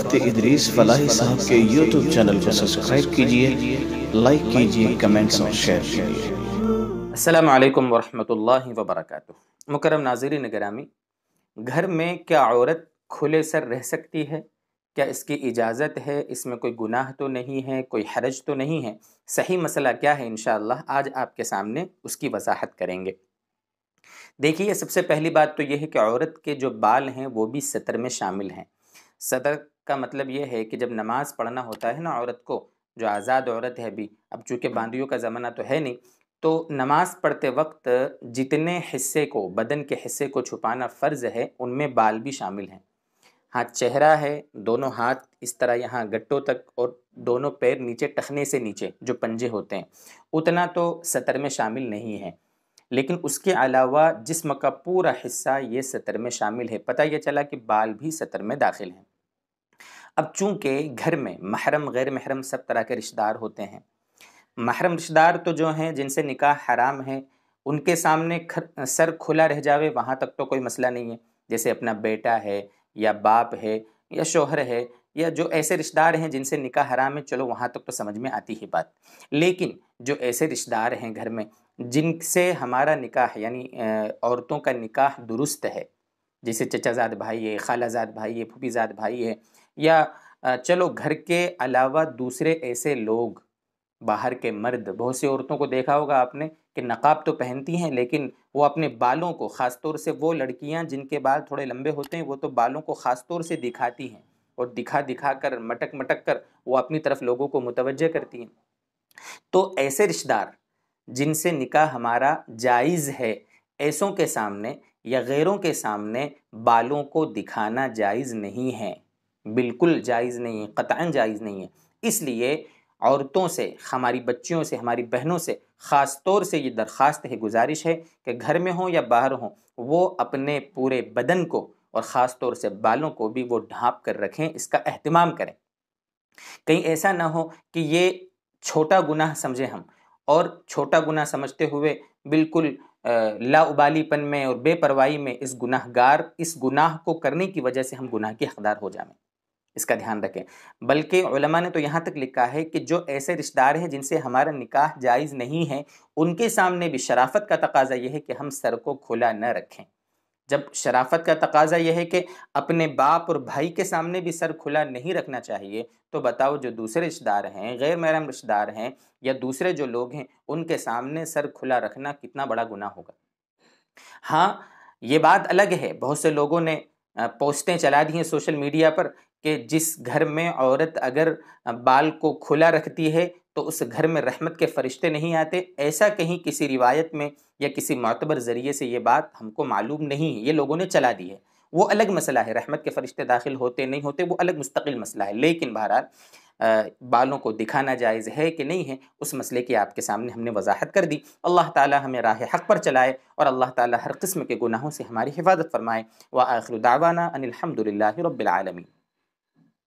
इदरीस फलाही साहब के YouTube channel को सब्सक्राइब कीजिए लाइक कीजिए कमेंट्स और शेयर कीजिए अस्सलाम वालेकुम असलकम व बरकातहू मुकरम नाज़रीन निगरामी घर में क्या औरत खुले सर रह सकती है क्या इसकी इजाज़त है इसमें कोई गुनाह तो नहीं है कोई हरज तो नहीं है सही मसला क्या है इन आज आपके सामने उसकी वजाहत करेंगे देखिए सबसे पहली बात तो यह है कि औरत के जो बाल हैं वो भी सतर में शामिल हैं सतर का मतलब ये है कि जब नमाज़ पढ़ना होता है ना औरत को जो आज़ाद औरत है अभी अब चूँकि बांदियों का ज़माना तो है नहीं तो नमाज़ पढ़ते वक्त जितने हिस्से को बदन के हिस्से को छुपाना फ़र्ज़ है उनमें बाल भी शामिल हैं हाथ चेहरा है दोनों हाथ इस तरह यहाँ गट्टों तक और दोनों पैर नीचे टखने से नीचे जो पंजे होते हैं उतना तो सतर में शामिल नहीं है लेकिन उसके अलावा जिस्म का पूरा हिस्सा ये सतर में शामिल है पता यह चला कि बाल भी सतर में दाखिल हैं अब चूंकि घर में महरम गैर महरम सब तरह के रिश्तेदार होते हैं महरम रिश्तेदार तो जो हैं जिनसे निकाह हराम है उनके सामने खर, सर खुला रह जावे वहाँ तक तो कोई मसला नहीं है जैसे अपना बेटा है या बाप है या शोहर है या जो ऐसे रिश्तेदार हैं जिनसे निकाह हराम है चलो वहाँ तक तो समझ में आती ही बात लेकिन जो ऐसे रिश्तेदार हैं घर में जिनसे हमारा निकाह यानी औरतों का निकाह दुरुस्त है जैसे चचाजाद भाई है खालाजाद भाई है फूफीजाद भाई है या चलो घर के अलावा दूसरे ऐसे लोग बाहर के मर्द बहुत सी औरतों को देखा होगा आपने कि नकाब तो पहनती हैं लेकिन वो अपने बालों को ख़ास तौर से वो लड़कियां जिनके बाल थोड़े लंबे होते हैं वो तो बालों को ख़ास तौर से दिखाती हैं और दिखा दिखा कर मटक मटक कर वो अपनी तरफ लोगों को मुतवजह करती हैं तो ऐसे रिश्तेदार जिनसे निकाह हमारा जायज़ है ऐसों के सामने या गैरों के सामने बालों को दिखाना जायज़ नहीं है बिल्कुल जायज़ नहीं है कतान जायज़ नहीं है इसलिए औरतों से हमारी बच्चियों से हमारी बहनों से ख़ास तौर से ये दरख्वास्त है गुजारिश है कि घर में हों या बाहर हों वो अपने पूरे बदन को और ख़ास तौर से बालों को भी वो ढाँप कर रखें इसका अहतमाम करें कहीं ऐसा ना हो कि ये छोटा गुनाह समझें हम और छोटा गुनाह समझते हुए बिल्कुल लाउबालीपन में और बेपरवाही में इस गुनाहगार इस गुनाह को करने की वजह से हम गुनाह के हकदार हो जाएं इसका ध्यान रखें बल्कि ने तो यहाँ तक लिखा है कि जो ऐसे रिश्तेदार हैं जिनसे हमारा निकाह जायज़ नहीं है उनके सामने भी शराफत का तकाजा यह है कि हम सर को खुला न रखें जब शराफत का तकाजा यह है कि अपने बाप और भाई के सामने भी सर खुला नहीं रखना चाहिए तो बताओ जो दूसरे रिश्तेदार हैं गैर महरम रिश्तेदार हैं या दूसरे जो लोग हैं उनके सामने सर खुला रखना कितना बड़ा गुना होगा हाँ ये बात अलग है बहुत से लोगों ने पोस्टें चला दी हैं सोशल मीडिया पर कि जिस घर में औरत अगर बाल को खुला रखती है तो उस घर में रहमत के फरिश्ते नहीं आते ऐसा कहीं किसी रिवायत में या किसी मोतबर ज़रिए से ये बात हमको मालूम नहीं है ये लोगों ने चला दी है वो अलग मसला है रहमत के फरिश्ते दाखिल होते नहीं होते वो अलग मुस्तकिल मसला है लेकिन बहरहाल बालों को दिखाना जायज़ है कि नहीं है उस मसले की आपके सामने हमने वजाहत कर दी अल्लाह ताला हमें राह हक पर चलाए और अल्लाह ताला हर किस्म के गुनाहों से हमारी हिफाजत फरमाए व आखिर दावाना अनिलहमदिल्ला रबालमी